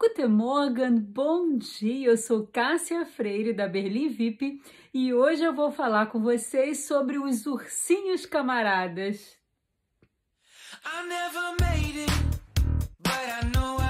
Guten Morgen, bom dia! Eu sou Cássia Freire da Berlim VIP e hoje eu vou falar com vocês sobre os ursinhos camaradas. I never made it, but I know I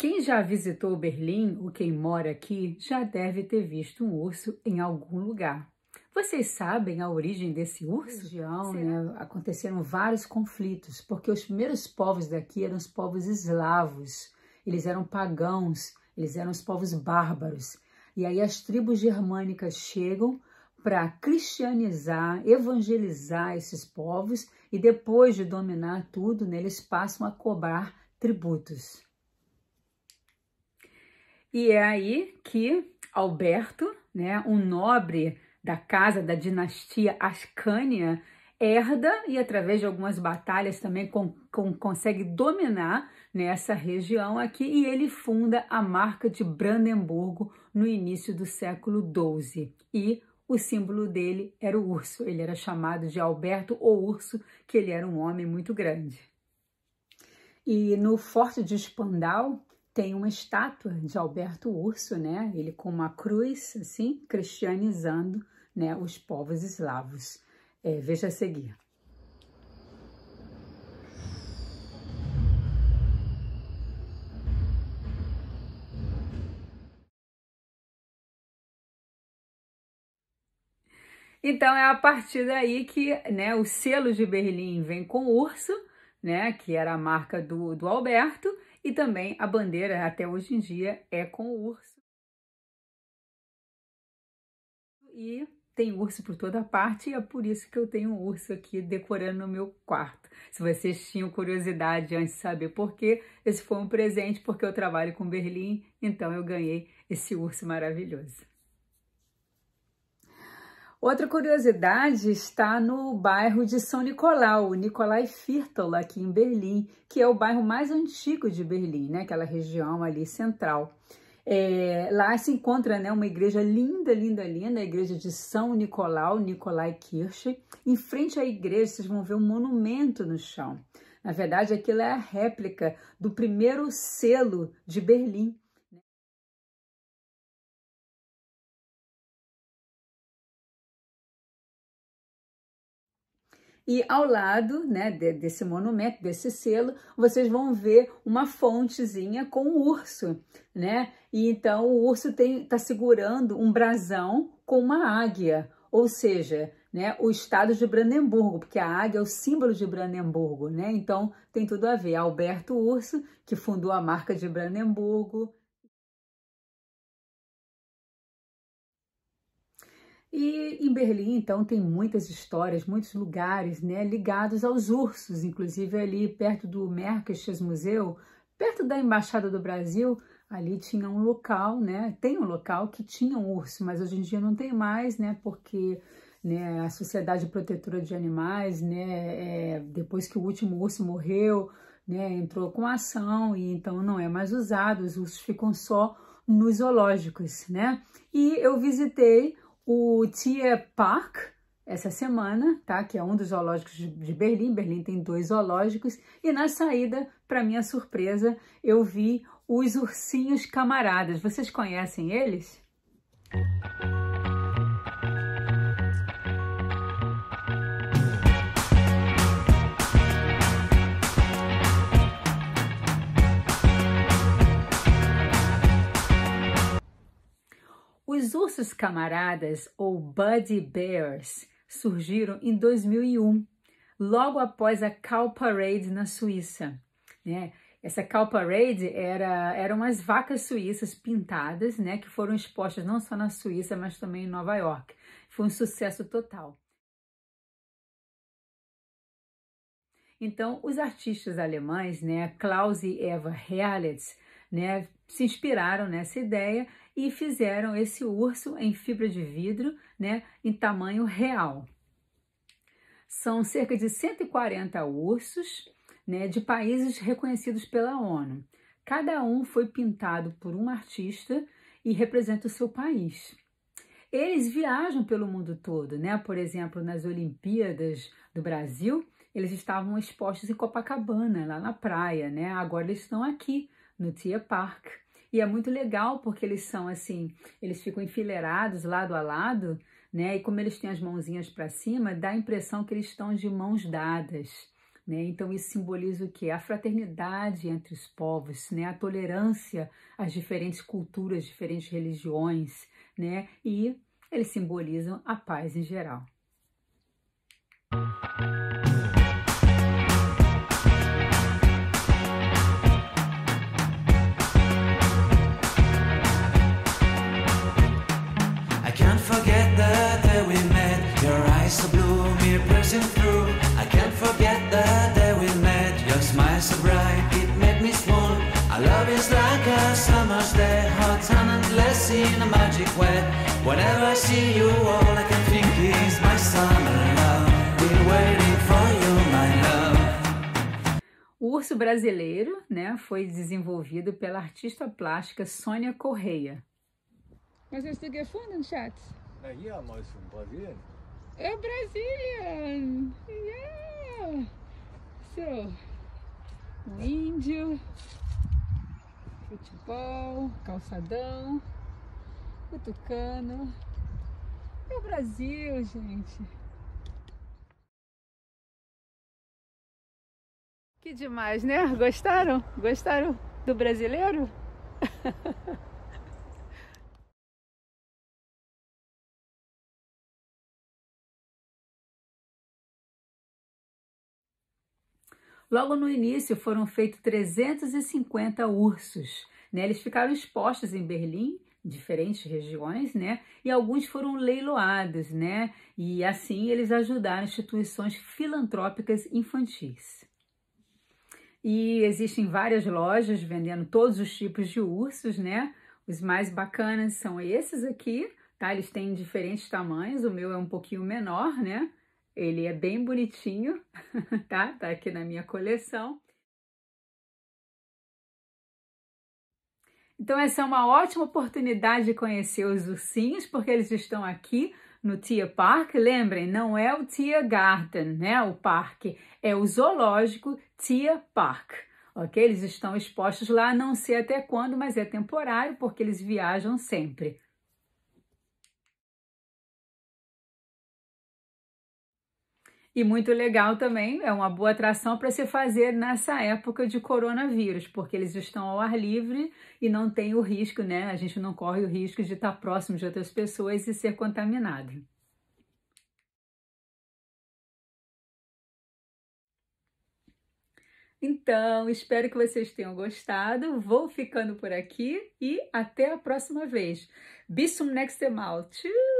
Quem já visitou Berlim ou quem mora aqui já deve ter visto um urso em algum lugar. Vocês sabem a origem desse urso? Região, né, aconteceram vários conflitos, porque os primeiros povos daqui eram os povos eslavos, eles eram pagãos, eles eram os povos bárbaros. E aí as tribos germânicas chegam para cristianizar, evangelizar esses povos e depois de dominar tudo, né, eles passam a cobrar tributos. E é aí que Alberto, né, um nobre da casa da dinastia Ascânia, herda e através de algumas batalhas também com, com, consegue dominar nessa né, região aqui e ele funda a marca de Brandemburgo no início do século XII e o símbolo dele era o urso, ele era chamado de Alberto ou Urso, que ele era um homem muito grande. E no Forte de Spandau, tem uma estátua de Alberto Urso, né? Ele com uma cruz, assim, cristianizando né, os povos eslavos. É, veja a seguir. Então é a partir daí que né, o selo de Berlim vem com urso, né, que era a marca do, do Alberto, e também a bandeira, até hoje em dia, é com o urso. E tem urso por toda parte e é por isso que eu tenho um urso aqui decorando no meu quarto. Se vocês tinham curiosidade antes de saber por quê, esse foi um presente porque eu trabalho com Berlim, então eu ganhei esse urso maravilhoso. Outra curiosidade está no bairro de São Nicolau, Nicolai Firtel, aqui em Berlim, que é o bairro mais antigo de Berlim, né? aquela região ali central. É, lá se encontra né, uma igreja linda, linda, linda, a igreja de São Nicolau, Nicolai Kirche. Em frente à igreja, vocês vão ver um monumento no chão. Na verdade, aquilo é a réplica do primeiro selo de Berlim, E ao lado né, de, desse monumento, desse selo, vocês vão ver uma fontezinha com o um urso, né? E então o urso está segurando um brasão com uma águia, ou seja, né, o estado de Brandemburgo, porque a águia é o símbolo de Brandemburgo, né? Então tem tudo a ver. Alberto Urso, que fundou a marca de Brandemburgo, E em Berlim, então, tem muitas histórias, muitos lugares né, ligados aos ursos, inclusive ali perto do Merkes Museu, perto da Embaixada do Brasil, ali tinha um local, né? Tem um local que tinha um urso, mas hoje em dia não tem mais, né? Porque né, a Sociedade Protetora de Animais, né? É, depois que o último urso morreu, né? Entrou com ação e então não é mais usado. Os ursos ficam só nos zoológicos, né? E eu visitei o Tierpark essa semana, tá? Que é um dos zoológicos de Berlim. Berlim tem dois zoológicos. E na saída, para minha surpresa, eu vi os ursinhos camaradas. Vocês conhecem eles? Os ursos camaradas, ou Buddy Bears, surgiram em 2001, logo após a Cow Parade na Suíça. Né? Essa Cow Parade era, eram as vacas suíças pintadas, né, que foram expostas não só na Suíça, mas também em Nova York. Foi um sucesso total. Então, os artistas alemães, né, Klaus e Eva Herlitz, né, se inspiraram nessa ideia e fizeram esse urso em fibra de vidro, né, em tamanho real. São cerca de 140 ursos, né, de países reconhecidos pela ONU. Cada um foi pintado por um artista e representa o seu país. Eles viajam pelo mundo todo, né? Por exemplo, nas Olimpíadas do Brasil, eles estavam expostos em Copacabana, lá na praia, né? Agora eles estão aqui no Tia Park. E é muito legal porque eles são assim, eles ficam enfileirados lado a lado, né? E como eles têm as mãozinhas para cima, dá a impressão que eles estão de mãos dadas. Né? Então, isso simboliza o que? A fraternidade entre os povos, né? a tolerância às diferentes culturas, diferentes religiões, né? e eles simbolizam a paz em geral. forget the day we met. Your eyes so blue, me piercing through. I can't forget the day we met. Your smile so bright, it made me swoon. Our love is like a summer's day, hot sun and endless in a magic way. Whenever I see you, all I can think is my summer love. Been waiting for you, my love. O urso brasileiro, né, foi desenvolvido pela artista plástica Sônia Correia. Mas esse telefone, chat. Now é yeah, I'm from Brazil. A Brazilian. Yeah. So, um índio, futebol, calçadão, tucano. É o Brasil, gente. Que demais, né? Gostaram? Gostaram do brasileiro? Logo no início foram feitos 350 ursos. Né? Eles ficaram expostos em Berlim, diferentes regiões, né? E alguns foram leiloados, né? E assim eles ajudaram instituições filantrópicas infantis. E existem várias lojas vendendo todos os tipos de ursos, né? Os mais bacanas são esses aqui, tá? Eles têm diferentes tamanhos, o meu é um pouquinho menor, né? Ele é bem bonitinho, tá? Tá aqui na minha coleção. Então essa é uma ótima oportunidade de conhecer os ursinhos, porque eles estão aqui no Tia Park. Lembrem, não é o Tia Garden, né? O parque é o zoológico Tia Park. OK? Eles estão expostos lá, não sei até quando, mas é temporário porque eles viajam sempre. E muito legal também, é uma boa atração para se fazer nessa época de coronavírus, porque eles estão ao ar livre e não tem o risco, né? A gente não corre o risco de estar próximo de outras pessoas e ser contaminado. Então, espero que vocês tenham gostado. Vou ficando por aqui e até a próxima vez. Bisum next time out. Tchau!